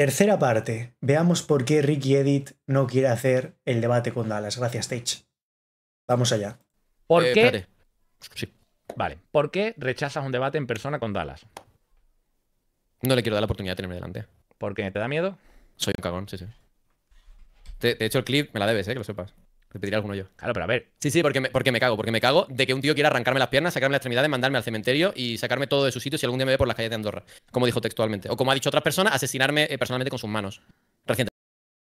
Tercera parte. Veamos por qué Ricky Edit no quiere hacer el debate con Dallas. Gracias, Tech. Vamos allá. ¿Por eh, qué? Sí. Vale. ¿Por qué rechazas un debate en persona con Dallas? No le quiero dar la oportunidad de tenerme delante. ¿Por qué? ¿Te da miedo? Soy un cagón, sí, sí. De, de hecho, el clip me la debes, eh, que lo sepas. Repetiré alguno yo. Claro, pero a ver. Sí, sí, porque me, me cago, porque me cago de que un tío quiera arrancarme las piernas, sacarme las extremidades, mandarme al cementerio y sacarme todo de su sitio si algún día me ve por las calles de Andorra. Como dijo textualmente. O como ha dicho otra persona, asesinarme eh, personalmente con sus manos. Reciente.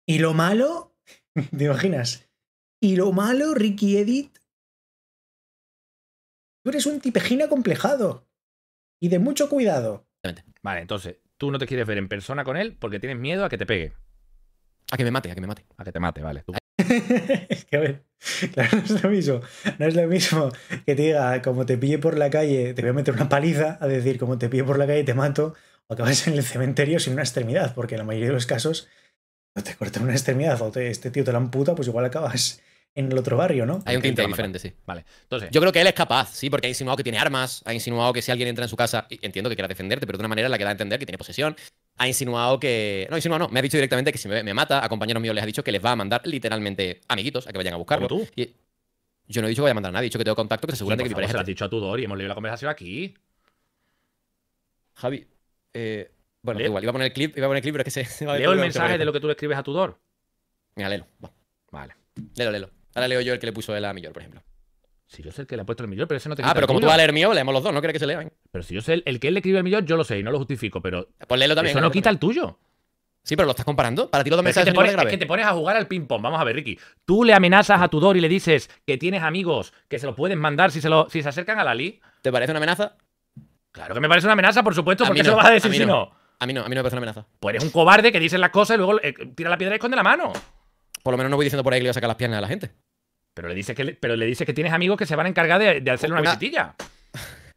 Y lo malo, ¿te imaginas? Y lo malo, Ricky Edit. Tú eres un tipejina complejado. Y de mucho cuidado. Vale, entonces, tú no te quieres ver en persona con él porque tienes miedo a que te pegue. A que me mate, a que me mate. A que te mate, vale. es que a ver, claro, no es lo mismo. No es lo mismo que te diga, como te pille por la calle, te voy a meter una paliza, a decir, como te pille por la calle, te mato, o acabas en el cementerio sin una extremidad, porque en la mayoría de los casos, no te cortan una extremidad o este tío te la amputa, pues igual acabas en el otro barrio, ¿no? Hay un tinte diferente, sí. Vale. Entonces, yo creo que él es capaz, sí, porque ha insinuado que tiene armas, ha insinuado que si alguien entra en su casa, entiendo que quiera defenderte, pero de una manera la que da a entender que tiene posesión, ha insinuado que. No, insinuado no. Me ha dicho directamente que si me, mata, a compañeros míos les ha dicho que les va a mandar literalmente amiguitos a que vayan a buscarlo. tú? Y yo no he dicho que voy a mandar a nadie, he dicho que tengo contacto que se aseguran de que mi pareja. Se lo has dicho a Tudor y hemos leído la conversación aquí. Javi, eh, bueno, igual, iba a poner el clip, iba a poner el clip, pero es que se, va a Leo el mensaje de lo que tú le escribes a Tudor? Mira, léelo. Vale. Léelo, léelo. Ahora leo yo el que le puso él a Millor, por ejemplo. Si yo sé el que le ha puesto el millón, pero ese no te ah, quita Ah, pero como tú vas a leer mío, leemos los dos, no quiere que se lean. ¿eh? Pero si yo sé el, que él le escribe el millón, yo lo sé y no lo justifico, pero. Pues también. Eso no quita el tuyo. Sí, pero lo estás comparando. Para ti los dos que es que te pones a jugar al ping-pong. Vamos a ver, Ricky. Tú le amenazas a tu Dor y le dices que tienes amigos que se los pueden mandar si se, lo, si se acercan a la Li. ¿Te parece una amenaza? Claro que me parece una amenaza, por supuesto, porque eso lo vas a decir si no. A mí no, a mí no me parece una amenaza. Pues eres un cobarde que dices las cosas y luego eh, tira la piedra y esconde la mano. Por lo menos no voy diciendo por ahí que le voy a sacar las piernas a la gente. Pero le dice que, pero le que tienes amigos que se van a encargar de, hacerle una, visitilla.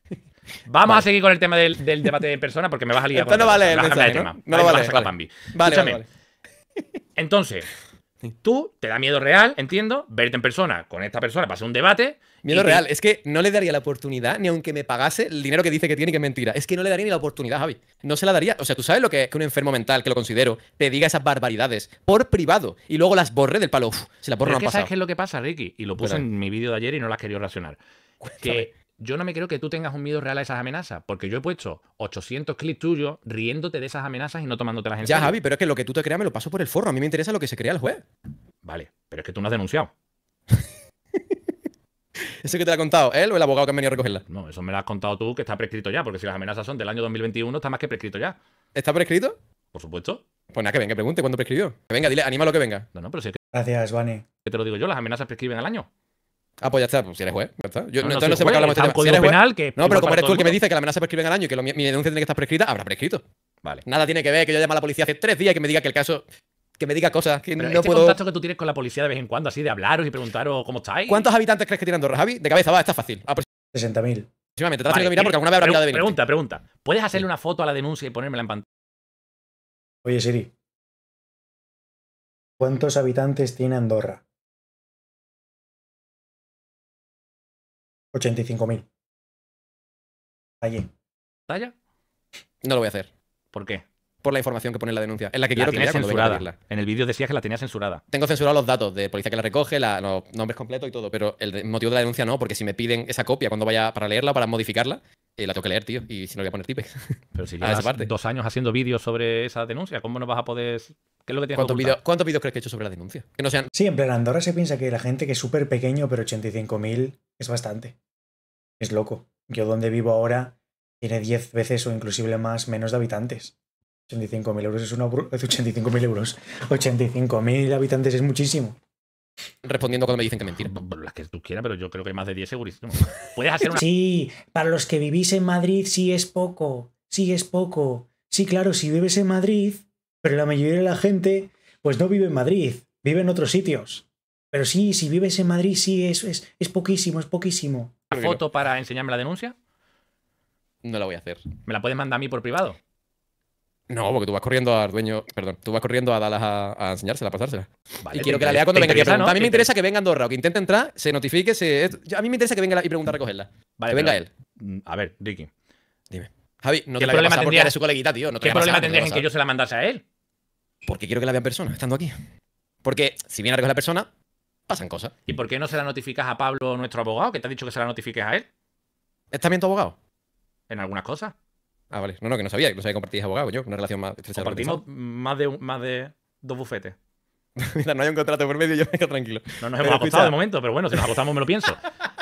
Vamos a seguir con el tema del, debate de persona porque me vas a liar. Esto no vale el mensaje, ¿no? vale, vale. vale. Entonces, Tú te da miedo real, entiendo, verte en persona con esta persona, pasar un debate. Miedo real, es que no le daría la oportunidad, ni aunque me pagase el dinero que dice que tiene, que es mentira. Es que no le daría ni la oportunidad, Javi. No se la daría. O sea, tú sabes lo que es que un enfermo mental, que lo considero, te diga esas barbaridades por privado y luego las borre del palo. Uf, se las borro no es que ¿Sabes qué es lo que pasa, Ricky? Y lo puse en mi vídeo de ayer y no las quería racionar. Que yo no me creo que tú tengas un miedo real a esas amenazas, porque yo he puesto 800 clips tuyos riéndote de esas amenazas y no tomándote en ya, Ya, Javi, pero es que lo que tú te creas me lo paso por el forro. A mí me interesa lo que se crea el juez. Vale, pero es que tú no has denunciado. ¿Eso que te lo ha contado él o el abogado que ha venido a recogerla? No, eso me lo has contado tú, que está prescrito ya, porque si las amenazas son del año 2021, está más que prescrito ya. ¿Está prescrito? Por supuesto. Pues nada, que venga, pregunte cuándo prescribió. Que venga, dile, anímalo que venga. No, no, pero si es que... Gracias, Vani. Que te lo digo yo, las amenazas prescriben al año. Ah, pues ya está, pues si eres juez, Yo, no, entonces no sé por qué hablamos de este que no, pero como eres tú el que me dice que la amenaza prescribe al año y que mi, denuncia tiene que estar prescrita, habrá prescrito. Vale. Nada tiene que ver que yo llame a la policía hace tres días y que me diga que el caso que me diga cosas que no este contacto que tú tienes con la policía de vez en cuando, así de hablaros y preguntaros cómo estáis. ¿Cuántos habitantes crees que tiene Andorra, Javi? De cabeza, va, está fácil. 60.000. 60.000. Aproximadamente, te que mirar porque alguna vez habrá de venir. Pregunta, pregunta. ¿Puedes hacerle una foto a la denuncia y ponérmela en pantalla? Oye, Siri. ¿Cuántos habitantes tiene Andorra? 85.000. Allí. ¿Talla? No lo voy a hacer. ¿Por qué? Por la información que pone en la denuncia. En la que quiero que censurada. En el vídeo decía que la tenía censurada. Tengo censurados los datos de policía que la recoge, los nombres completos y todo, pero el motivo de la denuncia no, porque si me piden esa copia cuando vaya para leerla para modificarla, eh, la tengo que leer, tío, y si no voy a poner tipe. Pero si llevas dos años haciendo vídeos sobre esa denuncia, ¿cómo no vas a poder...? ¿Qué es lo que tienes ¿Cuántos, vídeos crees que he hecho sobre la denuncia? Que no sean... Sí, en Andorra se piensa que la gente que es súper pequeño, pero 85.000 es bastante. Es loco. Yo donde vivo ahora tiene 10 veces o inclusive más menos de habitantes. 85.000 euros es una... 85.000 euros. 85.000 habitantes es muchísimo. Respondiendo cuando me dicen que mentira. Las que tú quieras, pero yo creo que más de 10 segurísimo. Puedes hacer una... Sí, para los que vivís en Madrid sí es poco. Sí es poco. Sí, claro, si vives en Madrid, pero la mayoría de la gente pues no vive en Madrid, vive en otros sitios. Pero sí, si vives en Madrid sí es, es poquísimo, es poquísimo una foto para enseñarme la denuncia? No la voy a hacer. ¿Me la puedes mandar a mí por privado? No, porque tú vas corriendo al dueño, perdón, tú vas corriendo a Dallas a, enseñársela, a pasársela. y quiero que la lea cuando venga aquí a mí me interesa que venga Andorra o que intente entrar, se notifique, se... a mí me interesa que venga y pregunte a recogerla. Vale, que venga él. Mm, a ver, Ricky. Dime. Javi, no ¿Qué te la problema tendría... de su coleguita, tío. ¿Qué problema tendrías en que yo se la mandase a él? Porque quiero que la vea en persona, estando aquí. Porque si viene a recoger la persona, pasan cosas. ¿Y por qué no se la notificas a Pablo, nuestro abogado, que te ha dicho que se la notifiques a él? ¿Está bien tu abogado? En algunas cosas. Ah, vale. No, no, que no sabía, que no sabía que compartís abogado yo, una relación más estrecha. Compartimos más de, más de dos bufetes. Mira, no hay un contrato por medio, yo me quedo tranquilo. No nos hemos acostado de momento, pero bueno, si nos acostamos me lo pienso.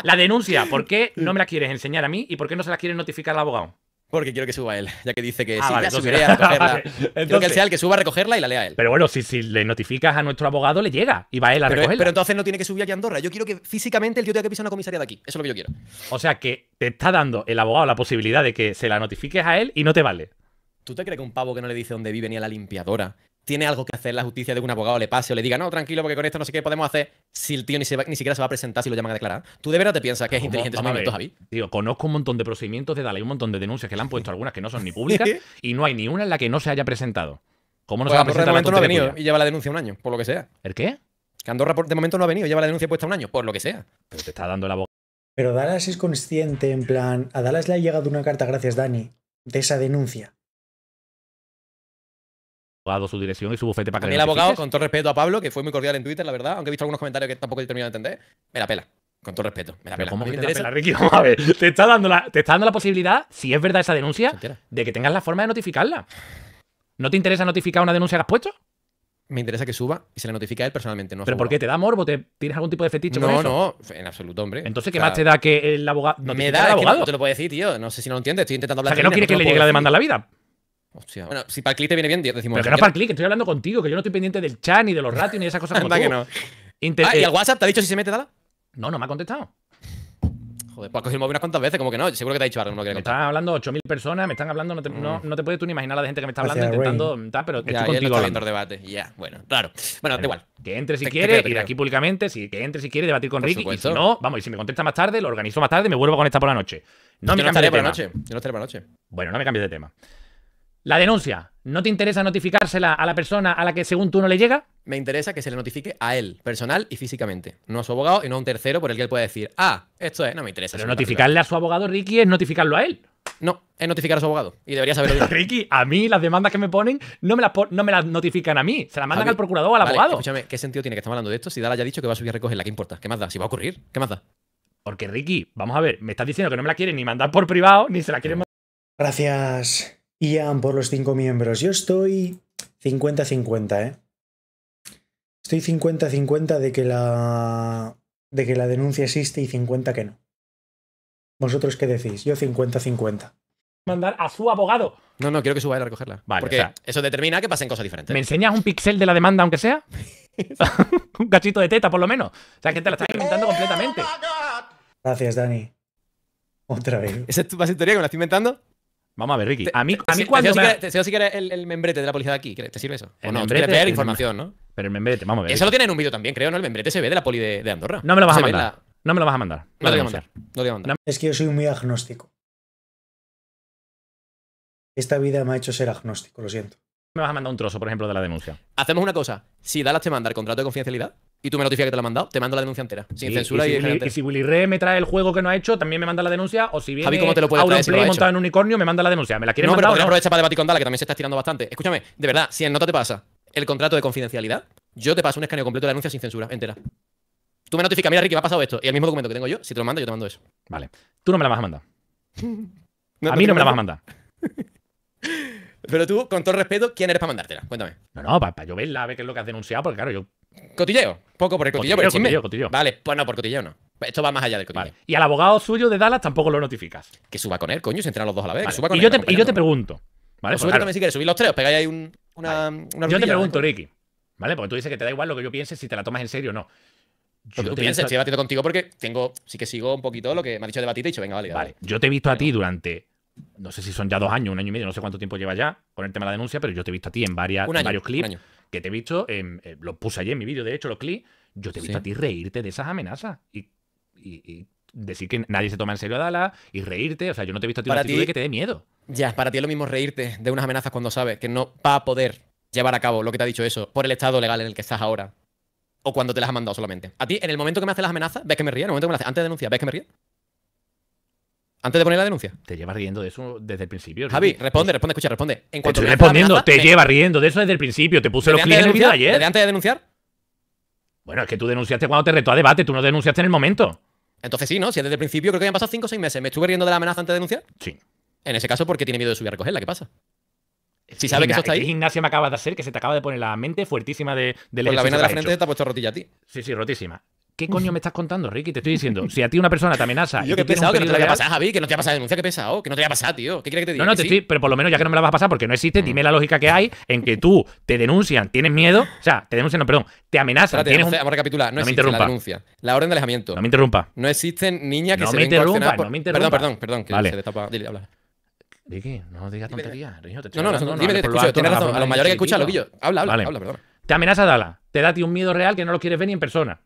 La denuncia, ¿por qué no me la quieres enseñar a mí y por qué no se la quieres notificar al abogado? Porque quiero que suba él, ya que dice que ah, sí, subiré a recogerla. que él sea el que suba a recogerla y la lea él. Pero bueno, si, si le notificas a nuestro abogado, le llega y va él a recogerla. Pero entonces no tiene que subir aquí a Andorra. Yo quiero que físicamente el tío tenga que pisar una comisaría de aquí. Eso es lo que yo quiero. O sea que te está dando el abogado la posibilidad de que se la notifiques a él y no te vale. ¿Tú te crees que un pavo que no le dice dónde vive ni a la limpiadora tiene algo que hacer la justicia de un abogado le pase o le diga, no, tranquilo, porque con esto no sé qué podemos hacer, si el tío ni, siquiera se va a presentar si lo llaman a declarar? ¿Tú de verdad te piensas que es inteligente esos Javi? Tío, conozco un montón de procedimientos de Dale, un montón de denuncias que le han puesto, algunas que no son ni públicas, y no hay ni una en la que no se haya presentado. ¿Cómo no se pues va a presentar? De momento no ha venido y lleva la denuncia un año, por lo que sea. ¿El qué? Que Andorra de momento no ha venido, lleva la denuncia puesta un año, por lo que sea. Pero te está dando la boca Pero Dallas es consciente, en plan, a Dallas le ha llegado una carta, gracias Dani, de esa denuncia su dirección y su bufete para que... el abogado, con todo respeto a Pablo, que fue muy cordial en Twitter, la verdad, aunque he visto algunos comentarios que tampoco he terminado de entender, me la pela. Con todo respeto, me la pela. ¿Cómo me te interesa? te está, dando la, te dando la posibilidad, si es verdad esa denuncia, de que tengas la forma de notificarla. ¿No te interesa notificar una denuncia que has puesto? me interesa que suba y se le notifique a él personalmente. ¿Pero por qué? ¿Te da morbo? ¿Te, ¿Tienes algún tipo de fetiche no, con eso? No, en absoluto, hombre. Entonces, ¿qué más te da que el abogado Me da, abogado? no te lo puedo decir, tío. No sé si no lo entiendes. Estoy intentando hablar o sea, que no quiere que le llegue la demanda a la vida. Hostia, bueno, si para clic te viene bien, decimos. Pero que no para clic, estoy hablando contigo, que yo no estoy pendiente del chat, ni de los ratios, ni de esas cosas. Como tú. que no. ah, ¿y al eh, WhatsApp te ha dicho si se mete, Dala? No, no me ha contestado. Joder, pues has cogido unas cuantas veces, como que no, seguro que te ha dicho algo, no Me están hablando 8.000 personas, me están hablando, no te, no, mm. te, puedes tú ni imaginar la de gente que me está hablando, intentando, mm, tal, pero estoy contigo. Ya el debate, ya, bueno, claro. Bueno, da igual. Que entre si quiere, ir aquí públicamente, si, que entre si quiere, debatir con Ricky, y si no, vamos, y si me contesta más tarde, lo organizo más tarde, me vuelvo a conectar por la noche. No yo me no estaré por la noche, no por la noche. Bueno, no me cambies de tema. La denuncia. ¿No te interesa notificársela a la persona a la que según tú no le llega? Me interesa que se le notifique a él, personal y físicamente. No a su abogado y no a un tercero por el que él pueda decir, ah, esto es, no me interesa. Pero notificarle a su abogado, Ricky, es notificarlo a él. No, es notificar a su abogado. Y debería saberlo. Ricky, a mí las demandas que me ponen no me las, no me las notifican a mí. Se las mandan al procurador o al abogado. Escúchame, ¿qué sentido tiene que estamos hablando de esto si Dala ya ha dicho que va a subir a recogerla? ¿Qué importa? ¿Qué más da? Si va a ocurrir, ¿qué más da? Porque Ricky, vamos a ver, me estás diciendo que no me la quieren ni mandar por privado, ni se la quieren Gracias. Ian por los cinco miembros. Yo estoy 50-50, ¿eh? Estoy 50-50 de que la. de que la denuncia existe y 50 que no. ¿Vosotros qué decís? Yo 50-50. Mandar a su abogado. No, no, quiero que suba él a recogerla. Vale. Porque eso determina que pasen cosas diferentes. ¿Me enseñas un pixel de la demanda, aunque sea? un cachito de teta, por lo menos. O sea, que te la estás inventando completamente. Gracias, Dani. Otra vez. ¿Esa es tu de teoría que me la estoy inventando? Vamos a ver, Ricky. a mí, a mí cuando. si, quieres, el, el, membrete de la policía de aquí, ¿te sirve eso? o no, membrete, información, ¿no? Pero el membrete, vamos a ver. Eso lo tiene en un vídeo también, creo, ¿no? El membrete se ve de la poli de, de Andorra. No me lo vas a mandar. No me lo vas a mandar. No, lo te voy a mandar. No lo voy a mandar. Es que yo soy muy agnóstico. Esta vida me ha hecho ser agnóstico, lo siento. Me vas a mandar un trozo, por ejemplo, de la denuncia. Hacemos una cosa. Si Dalas te manda el contrato de confidencialidad, y tú me notificas que te lo han mandado, te mando la denuncia entera, sin censura. Y, y, si Willy, y, Re me trae el juego que no ha hecho, también me manda la denuncia. O si viene Javi, ¿cómo te lo puedes montado en unicornio, me manda la denuncia. ¿Me la quieres no, mandar? Pero no, aprovechar para debatir con Dala, que también se está estirando bastante. Escúchame, de verdad, si en nota te pasa el contrato de confidencialidad, yo te paso un escaneo completo de la denuncia sin censura, entera. Tú me notificas, mira, Ricky, me ha pasado esto. Y el mismo documento que tengo yo, si te lo mando, yo te mando eso. Vale. Tú no me la vas a mandar. a mí no me la vas a mandar. Pero tú, con todo respeto, ¿quién eres para mandártela? Cuéntame. No, no, para, yo verla, a ver qué es lo que has denunciado, porque claro, yo ¿Cotilleo? Poco por el cotilleo, pero por el Vale, pues no, por cotilleo no. Esto va más allá del cotilleo. Y al abogado suyo de Dallas tampoco lo notificas. Que suba con él, coño, se entran los dos a la vez. y, yo te, y yo te pregunto. ¿vale? sube pues pues también si quieres, subir los tres, pegáis ahí un, una, Yo te pregunto, Ricky. ¿Vale? Porque tú dices que te da igual lo que yo piense si te la tomas en serio o no. Yo tú piensas, estoy debatiendo contigo porque tengo, sí que sigo un poquito lo que me ha dicho de batita y he dicho, venga, vale, vale. yo te he visto a ti durante, no sé si son ya dos años, un año y medio, no sé cuánto tiempo lleva ya con el tema de la denuncia, pero yo te he visto a ti en, varias, varios clips que te he visto, eh, lo puse ayer en mi vídeo, de hecho, lo clic, yo te he visto a ti reírte de esas amenazas y, decir que nadie se toma en serio a Dala y reírte, o sea, yo no te he visto a ti que te dé miedo. Ya, para ti es lo mismo reírte de unas amenazas cuando sabes que no va a poder llevar a cabo lo que te ha dicho eso por el estado legal en el que estás ahora o cuando te las ha mandado solamente. A ti, en el momento que me hace las amenazas, ves que me río, en el momento que me las hace, antes de denunciar, ves que me río. Antes de poner la denuncia. Te llevas riendo de eso desde el principio. Javi, responde, responde, escucha, responde. En cuanto te lleva respondiendo, te riendo de eso desde el principio. Te puse los clips en ayer. ¿Desde antes de denunciar? Bueno, es que tú denunciaste cuando te retó a debate, tú no denunciaste en el momento. Entonces sí, ¿no? Si desde el principio creo que han pasado 5 o 6 meses, ¿me estuve riendo de la amenaza antes de denunciar? Sí. En ese caso, ¿por qué tiene miedo de subir a recogerla? ¿Qué pasa? Si sabe que eso está ahí. me acaba de hacer que se te acaba de poner la mente fuertísima de, de la vena de la frente te ha puesto rotilla a ti. Sí, sí, rotísima. ¿Qué coño me estás contando, Ricky? Te estoy diciendo, si a ti una persona te amenaza. Yo y he pesado que no te la pasado, a Javi, que no te había pasado pasar denuncia, que pesado, que no te había pasado, tío. ¿Qué quieres que te diga? No, no, te estoy, pero por lo menos ya que no me la vas a pasar porque no existe, mm. dime la lógica que hay en que tú te denuncian, tienes miedo, o sea, te denuncian, no, perdón, te amenazan. tienes un... Vamos a recapitular, no, no existe la denuncia. La orden de alejamiento. No me interrumpa. No existen niñas que no se me interrumpa, No me interrumpa, Perdón, perdón, perdón, que vale. se destapa. Dile, habla. Ricky, no digas tonterías. No, no, no, dime, no. tienes razón. A los mayores que escuchan, Habla, habla, habla, perdón. Te amenaza Dala, te da ti un miedo real que no lo quieres ver ni en persona.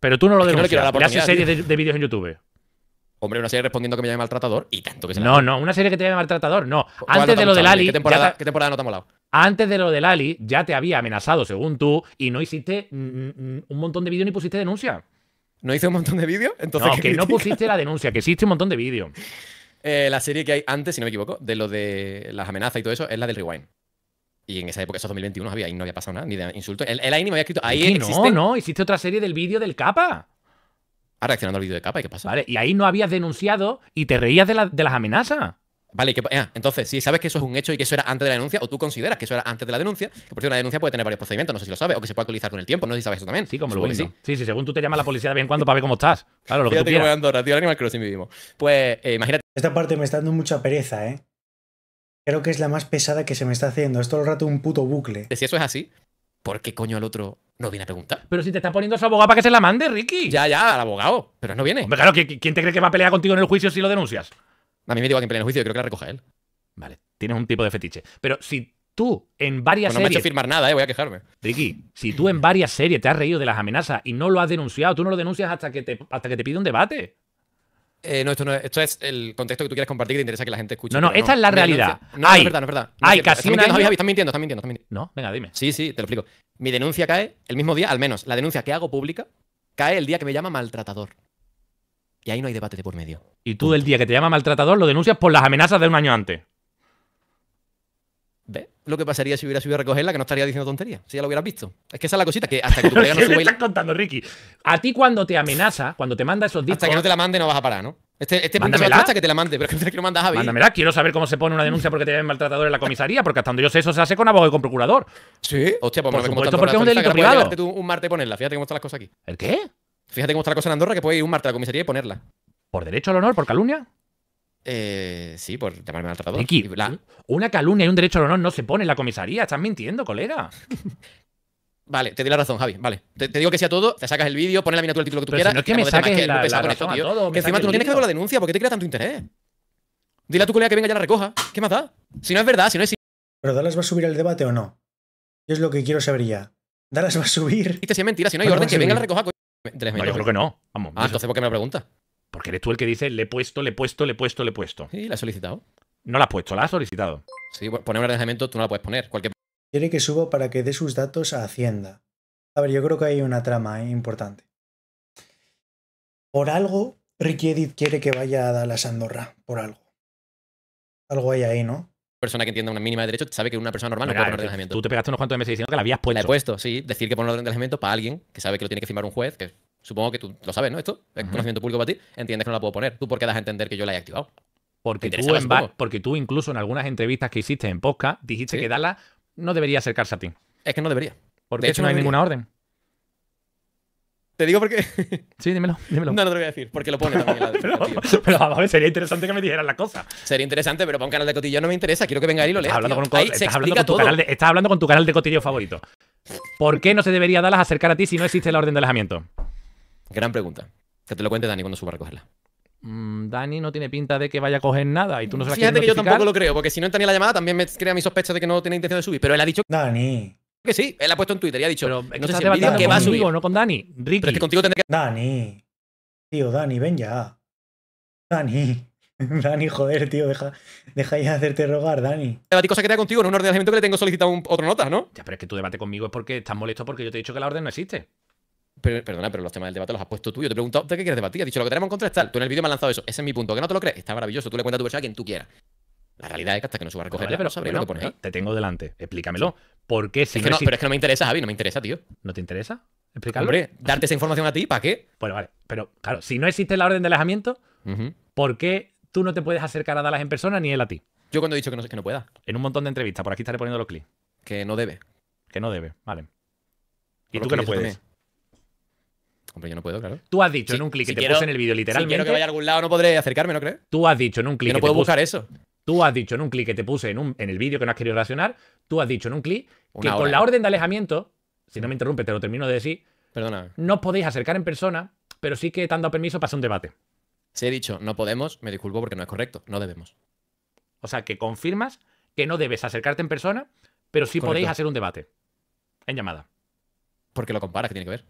Pero tú no lo denuncias. No le, haces series de, vídeos en YouTube. Hombre, una serie respondiendo que me llame maltratador y tanto que se No, no, una serie que te llame maltratador, no. Antes de lo del Ali. ¿Qué temporada, no te ha molado? Antes de lo del Ali, ya te había amenazado, según tú, y no hiciste mm, mm, mm, un montón de vídeos ni pusiste denuncia. ¿No hice un montón de vídeos? Entonces. No, que no pusiste la denuncia, que hiciste un montón de vídeos. Eh, la serie que hay antes, si no me equivoco, de lo de las amenazas y todo eso, es la del Rewind. Y en esa época, esos 2021, había, no había pasado nada, ni de insultos. El, el ahí me había escrito. Ahí existe... No, no, hiciste otra serie del vídeo del capa. Ah, reaccionando al vídeo de capa, ¿y qué pasa? Vale, y ahí no habías denunciado y te reías de, las amenazas. Vale, ah, entonces, si sabes que eso es un hecho y que eso era antes de la denuncia, o tú consideras que eso era antes de la denuncia, que por cierto, una denuncia puede tener varios procedimientos, no sé si lo sabes, o que se puede actualizar con el tiempo, no sé si sabes eso también. Sí, como lo sí. sí, según tú te llamas la policía de vez en cuando para ver cómo estás. Claro, lo que tú quieras. Andorra, tío, Animal Crossing vivimos. Pues, eh, imagínate. Esta parte me está dando mucha pereza, ¿eh? Creo que es la más pesada que se me está haciendo. Es todo el rato un puto bucle. Si eso es así, ¿por qué coño el otro no viene a preguntar? Pero si te está poniendo su abogado para que se la mande, Ricky. Ya, ya, al abogado. Pero no viene. Hombre, claro, ¿quién te cree que va a pelear contigo en el juicio si lo denuncias? A mí me digo a quien pelea en el juicio, yo creo que la recoge él. Vale, tienes un tipo de fetiche. Pero si tú en varias series. Pues no me ha hecho firmar nada, eh, voy a quejarme. Ricky, si tú en varias series te has reído de las amenazas y no lo has denunciado, tú no lo denuncias hasta que te, hasta que te pide un debate. Eh, no, esto no es, esto es el contexto que tú quieres compartir que te interesa que la gente escuche. No, no, esta es la realidad. No, es verdad, no es verdad. hay casi Javi, estás mintiendo, estás mintiendo, mintiendo. No, venga, dime. Sí, sí, te lo explico. Mi denuncia cae el mismo día, al menos la denuncia que hago pública, cae el día que me llama maltratador. Y ahí no hay debate de por medio. Y tú el día que te llama maltratador lo denuncias por las amenazas de un año antes lo que pasaría si hubiera subido a recogerla, que no estaría diciendo tonterías, si ya lo hubieras visto. Es que esa es la cosita, que hasta que tu colega no suba... contando, Ricky? A ti cuando te amenaza, cuando te manda esos discos... Hasta que no te la mande no vas a parar, ¿no? Este, este punto hasta que te la mande, pero es que lo mandas a Mándamela, quiero saber cómo se pone una denuncia porque te ven maltratador en la comisaría, porque hasta donde yo sé eso se hace con abogado y con procurador. Sí, hostia, pues por supuesto, porque es un delito privado. Tú un martes y ponerla, fíjate cómo están las cosas aquí. ¿El qué? Fíjate cómo está la cosa en Andorra, que puedes ir un martes a la comisaría y ponerla. ¿Por derecho al honor? ¿Por calumnia? Eh, sí, por llamarme maltratador. Ricky, Una calumnia y un derecho al honor no se pone en la comisaría. Estás mintiendo, colega. Vale, te di la razón, Javi. Vale. Te, digo que sí todo, te sacas el vídeo, pones la miniatura, el título que tú quieras. no es que me saques que la, razón todo, Encima tú no tienes que hacer la denuncia, ¿por qué te crea tanto interés? Dile a tu colega que venga ya la recoja. ¿Qué más da? Si no es verdad, si no es... ¿Pero Dallas va a subir al debate o no? es lo que quiero saber ya. ¿Dallas va a subir? Y te si mentira, si no hay orden, pues que venga la recoja. No, yo creo que no. Vamos. Ah, entonces ¿por qué me lo preguntas? Porque eres tú el que dice, le he puesto, le he puesto, le he puesto, le he puesto. Sí, la he solicitado. No la has puesto, la has solicitado. Sí, poner un ordenamiento tú no la puedes poner. Cualquier... Quiere que subo para que dé sus datos a Hacienda. A ver, yo creo que hay una trama eh, importante. Por algo, Ricky Edith quiere que vaya a la Andorra. Por algo. Algo hay ahí, ¿no? persona que entienda una mínima de derecho sabe que una persona normal no puede poner ordenamiento. Tú te pegaste unos cuantos meses diciendo que la habías puesto. La he puesto, sí. Decir que pone un ordenamiento para alguien que sabe que lo tiene que firmar un juez, que Supongo que tú lo sabes, ¿no? Esto es conocimiento público para ti. Entiendes que no la puedo poner. ¿Tú por qué das a entender que yo la he activado? Porque tú, en porque tú incluso en algunas entrevistas que hiciste en podcast dijiste que Dalas no debería acercarse a ti. Es que no debería. Porque de hecho no, hay ninguna orden. Te digo porque. sí, dímelo, No, no te lo voy a decir, porque lo pone también la pero, a ver, sería interesante que me dijeran la cosa Sería interesante, pero para un canal de cotillo no me interesa. Quiero que venga ahí y lo lea. Estás hablando, con, tu canal de, cotillo favorito. ¿Por qué no se debería Dalas acercar a ti si no existe la orden de alejamiento? Gran pregunta. Que te lo cuente Dani cuando suba a recogerla. Mm, Dani no tiene pinta de que vaya a coger nada y tú no se la Fíjate que yo tampoco lo creo, porque si no entra ni la llamada también me crea mi sospecha de que no tiene intención de subir. Pero él ha dicho. Dani. Que sí, él ha puesto en Twitter y ha dicho. no sé que va a subir. No con Dani. contigo Dani. Tío, Dani, ven ya. Dani. Dani, joder, tío, deja, deja ya de hacerte rogar, Dani. Debati cosas que contigo, en un ordenamiento que le tengo solicitado un, otro nota, ¿no? Ya, pero es que tu debate conmigo es porque estás molesto porque yo te he dicho que la orden no existe perdona, pero los temas del debate los has puesto tú. Yo te he preguntado, ¿de qué quieres debatir? Has dicho, lo que tenemos en contra tal. Tú en el vídeo me has lanzado eso. Ese es mi punto. ¿Que no te lo crees? Está maravilloso. Tú le cuentas tu versión a quien tú quieras. La realidad es que hasta que no suba a recoger, vale, pero, lo pones Te tengo delante. Explícamelo. ¿Por qué si no, Pero es que no me interesa, Javi. No me interesa, tío. ¿No te interesa? Explicarlo. Hombre, darte esa información a ti, ¿para qué? Bueno, vale. Pero claro, si no existe la orden de alejamiento, ¿por qué tú no te puedes acercar a Dallas en persona ni él a ti? Yo cuando he dicho que no, que no pueda. En un montón de entrevistas, por aquí estaré poniendo los clics. Que no debe. Que no debe, vale. ¿Y tú que no puedes? no puedo, claro. Tú has dicho en un clic que te puse en el vídeo, literalmente. Si quiero que vaya a algún lado, no podré acercarme, ¿no crees? Tú has dicho en un clic. no puedo buscar eso. Tú has dicho en un clic que te puse en, un, en el vídeo que no has querido relacionar. Tú has dicho en un clic que con la orden de alejamiento, si no me interrumpes te lo termino de decir. Perdona. No podéis acercar en persona, pero sí que te han dado permiso para hacer un debate. Si he dicho no podemos, me disculpo porque no es correcto. No debemos. O sea, que confirmas que no debes acercarte en persona, pero sí podéis hacer un debate en llamada. Porque lo comparas, que tiene que ver.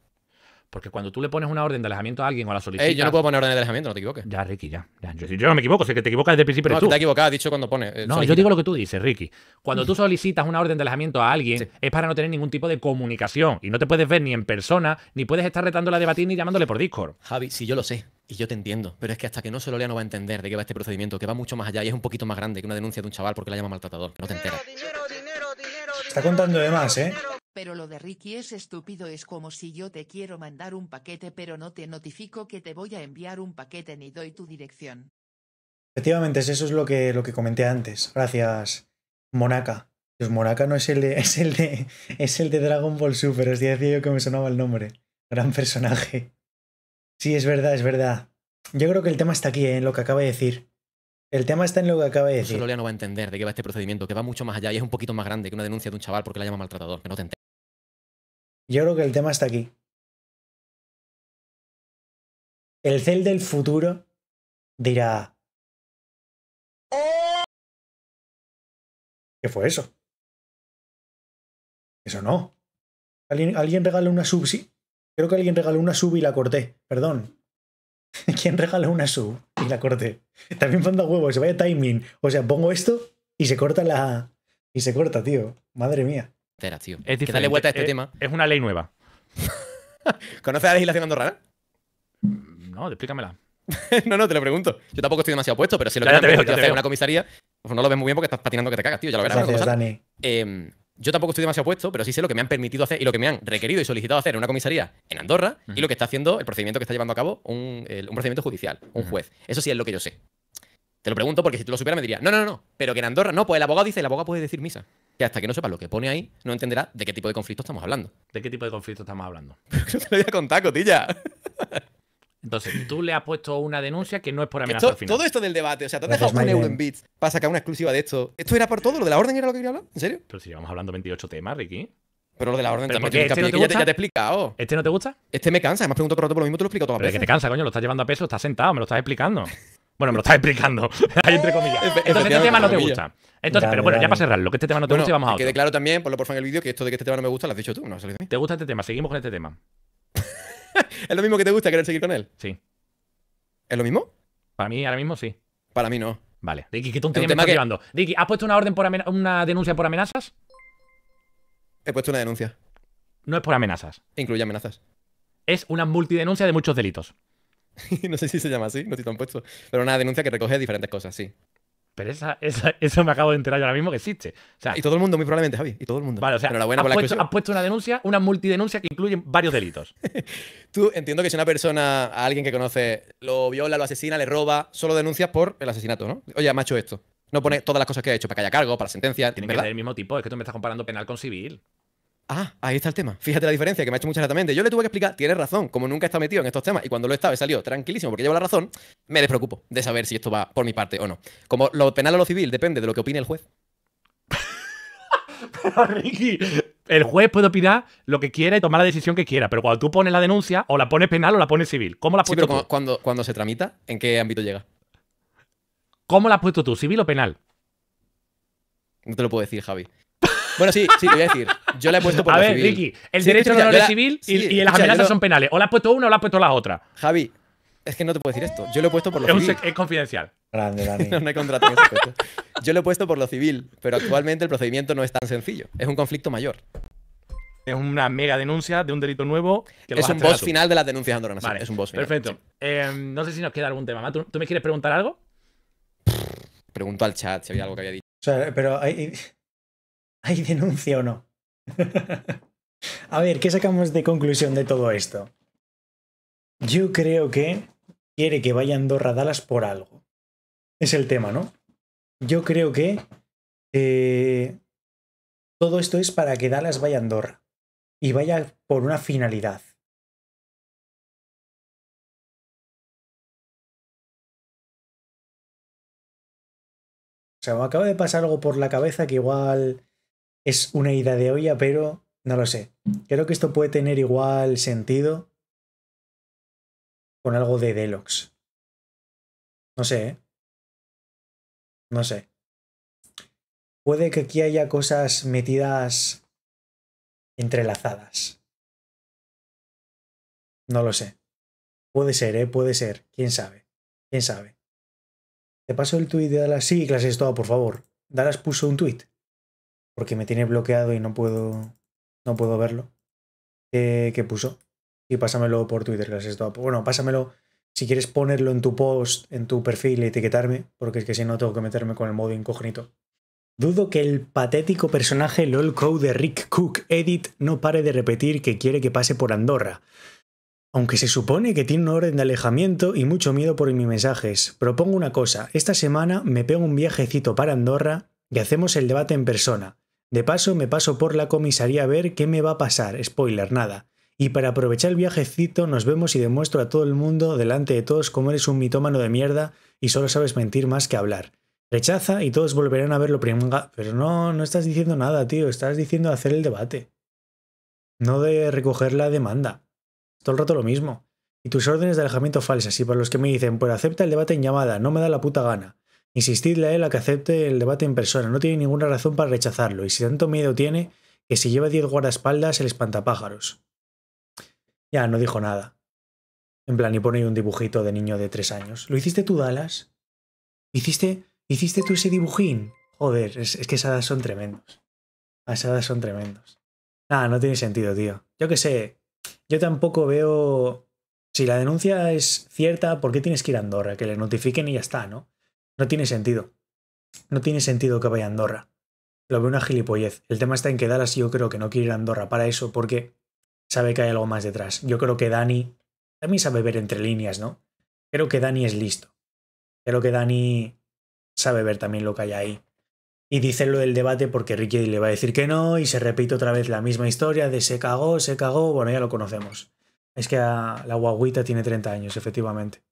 Porque cuando tú le pones una orden de alejamiento a alguien o la solicitas. Ey, yo no puedo poner orden de alejamiento, no te equivoques. Ya, Ricky, ya. Yo, no me equivoco, sé que te equivocas desde el principio. No, tú. te equivocado, has dicho cuando pones. Eh, no, yo digo lo que tú dices, Ricky. Cuando tú solicitas una orden de alejamiento a alguien, es para no tener ningún tipo de comunicación. Y no te puedes ver ni en persona, ni puedes estar retándola la debatir ni llamándole por Discord. Javi, si yo lo sé. Y yo te entiendo, pero es que hasta que no se lo lea no va a entender de qué va este procedimiento, que va mucho más allá y es un poquito más grande que una denuncia de un chaval porque la llama maltratador, no te enteras. Está contando de ¿eh? Pero lo de Ricky es estúpido es como si yo te quiero mandar un paquete pero no te notifico que te voy a enviar un paquete ni doy tu dirección. Efectivamente, eso es lo que, lo que comenté antes. Gracias, Monaca. Pues Monaca no es el de, es el de, es el de Dragon Ball Super, os decía yo que me sonaba el nombre. Gran personaje. Sí, es verdad, es verdad. Yo creo que el tema está aquí, ¿eh? en lo que acaba de decir. El tema está en lo que acaba de decir. Solo no va a entender de qué va este procedimiento, que va mucho más allá y es un poquito más grande que una denuncia de un chaval porque la llama maltratador, que no yo creo que el tema está aquí. El cel del futuro dirá... ¿Qué fue eso? Eso no. Alguien, regaló una sub, sí. Creo que alguien regaló una sub y la corté. Perdón. ¿Quién regaló una sub y la corté? También manda huevos, vaya timing. O sea, pongo esto y se corta la. Y se corta, tío. Madre mía. Este eh, es una ley nueva. ¿Conoces la legislación andorrana? Mm, no, explícamela. no, no, te lo pregunto. Yo tampoco estoy demasiado puesto, pero si lo que hacer en una comisaría, pues no lo ves muy bien porque estás patinando que te cagas, tío. Ya lo verás. Em, yo tampoco estoy demasiado puesto, pero sí sé lo que me han permitido hacer y lo que me han requerido y solicitado hacer en una comisaría en Andorra y lo que está haciendo el procedimiento que está llevando a cabo un, un procedimiento judicial, un juez. Eso sí es lo que yo sé. Te lo pregunto porque si tú lo supieras me diría no, no, no, pero que en Andorra no, pues el abogado dice, el abogado puede decir misa. Que hasta que no sepas lo que pone ahí, no entenderás de qué tipo de conflicto estamos hablando. ¿De qué tipo de conflicto estamos hablando? Pero no te lo voy a contar, cotilla. Entonces, tú le has puesto una denuncia que no es por amenaza final. Todo esto del debate, o sea, te has dejado un euro en bits para sacar una exclusiva de esto. ¿Esto era por todo? ¿Lo de la orden era lo que quería hablar? ¿En serio? Pero si llevamos hablando 28 temas, Ricky. Pero lo de la orden también este no te gusta? Ya, te, ya, te, he ¿Este no te gusta? Este me cansa, además pregunto otro por lo mismo, te lo explico todo. Pero que te cansa, coño, lo estás llevando a peso, estás sentado, me lo estás explicando. Bueno, me lo estás explicando. Ahí entre comillas. Entonces, este tema no te gusta. Entonces, pero bueno, ya para ¿lo que este tema no te gusta vamos a otro. Que claro también, por lo por favor en el vídeo, que esto de que este tema no me gusta lo has dicho tú, no ¿Te gusta este tema? Seguimos con este tema. ¿Es lo mismo que te gusta querer seguir con él? Sí. ¿Es lo mismo? Para mí, ahora mismo sí. Para mí no. Vale. Dicky, ¿qué tontería me estás que... llevando? Dicky, ¿has puesto una orden por una denuncia por amenazas? He puesto una denuncia. No es por amenazas. Incluye amenazas. Es una multidenuncia de muchos delitos. no sé si se llama así, no te han puesto. Pero una denuncia que recoge diferentes cosas, sí. Pero esa, eso me acabo de enterar yo ahora mismo que existe. y todo el mundo, muy probablemente, Javi. Y todo el mundo. Vale, o sea, has, puesto, una denuncia, una multidenuncia que incluye varios delitos. Tú entiendo que si una persona, a alguien que conoce, lo viola, lo asesina, le roba, solo denuncias por el asesinato, ¿no? Oye, me ha hecho esto. No pone todas las cosas que ha hecho para que haya cargo, para sentencia. Tiene que ser el mismo tipo, es que tú me estás comparando penal con civil. Ah, ahí está el tema. Fíjate la diferencia que me ha hecho mucha también. Yo le tuve que explicar, tienes razón, como nunca está metido en estos temas y cuando lo estaba, estado he salido tranquilísimo porque llevo la razón, me despreocupo de saber si esto va por mi parte o no. Como lo penal o lo civil depende de lo que opine el juez. Ricky, el juez puede opinar lo que quiera y tomar la decisión que quiera, pero cuando tú pones la denuncia, o la pones penal o la pones civil. ¿Cómo la has puesto tú? Cuando, cuando se tramita, ¿en qué ámbito llega? ¿Cómo la has puesto tú, civil o penal? No te lo puedo decir, Javi. Bueno, sí, sí, te voy a decir. Yo la he puesto por a ver, civil. Ricky, el derecho de la es civil y, las amenazas son penales. O la has puesto una o la has puesto la otra. Javi, es que no te puedo decir esto. Yo lo he puesto por lo civil. Es confidencial. Grande, Dani. no, hay contrato ese Yo lo he puesto por lo civil, pero actualmente el procedimiento no es tan sencillo. Es un conflicto mayor. Es una mega denuncia de un delito nuevo. Que es un boss final de las denuncias Andorra. Vale, es un boss final. Perfecto. Em, no sé si nos queda algún tema. ¿Tú, ¿Tú me quieres preguntar algo? Pregunto al chat si había algo que había dicho. O sea, pero hay, ¿Hay denuncia o no? a ver, ¿qué sacamos de conclusión de todo esto? Yo creo que quiere que vaya Andorra a Dallas por algo. Es el tema, ¿no? Yo creo que eh, todo esto es para que Dallas vaya a Andorra y vaya por una finalidad. O sea, me acaba de pasar algo por la cabeza que igual es una idea de olla, pero no lo sé. Creo que esto puede tener igual sentido con algo de deluxe No sé, ¿eh? No sé. Puede que aquí haya cosas metidas entrelazadas. No lo sé. Puede ser, ¿eh? Puede ser. ¿Quién sabe? ¿Quién sabe? Te paso el tuit de Dallas. Sí, clases todo, por favor. Dallas puso un tuit porque me tiene bloqueado y no puedo, no puedo verlo, eh, ¿Qué puso. Y pásamelo por Twitter, gracias. Bueno, pásamelo si quieres ponerlo en tu post, en tu perfil y etiquetarme, porque es que si no tengo que meterme con el modo incógnito. Dudo que el patético personaje LOLCO de Rick Cook Edit no pare de repetir que quiere que pase por Andorra. Aunque se supone que tiene una orden de alejamiento y mucho miedo por mis mensajes, propongo una cosa. Esta semana me pego un viajecito para Andorra y hacemos el debate en persona. De paso me paso por la comisaría a ver qué me va a pasar, spoiler, nada. Y para aprovechar el viajecito nos vemos y demuestro a todo el mundo delante de todos cómo eres un mitómano de mierda y solo sabes mentir más que hablar. Rechaza y todos volverán a verlo primero. Pero no, no estás diciendo nada, tío, estás diciendo hacer el debate. No de recoger la demanda. Todo el rato lo mismo. Y tus órdenes de alejamiento falsas. Y para los que me dicen, pues acepta el debate en llamada, no me da la puta gana. Insistidle a él a que acepte el debate en persona, no tiene ninguna razón para rechazarlo, y si tanto miedo tiene, que si lleva 10 guardaespaldas el espantapájaros. Ya, no dijo nada. En plan, y pone un dibujito de niño de 3 años. ¿Lo hiciste tú, Dallas? ¿Hiciste, hiciste tú ese dibujín? Joder, es, que esas son tremendos. Ah, esas son tremendos. Nada, no tiene sentido, tío. Yo qué sé, yo tampoco veo... Si la denuncia es cierta, ¿por qué tienes que ir a Andorra? Que le notifiquen y ya está, ¿no? No tiene sentido. No tiene sentido que vaya a Andorra. Lo veo una gilipollez. El tema está en que Dallas yo creo que no quiere ir a Andorra para eso porque sabe que hay algo más detrás. Yo creo que Dani también sabe ver entre líneas, ¿no? Creo que Dani es listo. Creo que Dani sabe ver también lo que hay ahí. Y dicen lo del debate porque Ricky le va a decir que no y se repite otra vez la misma historia de se cagó, se cagó, bueno, ya lo conocemos. Es que la guaguita tiene 30 años, efectivamente.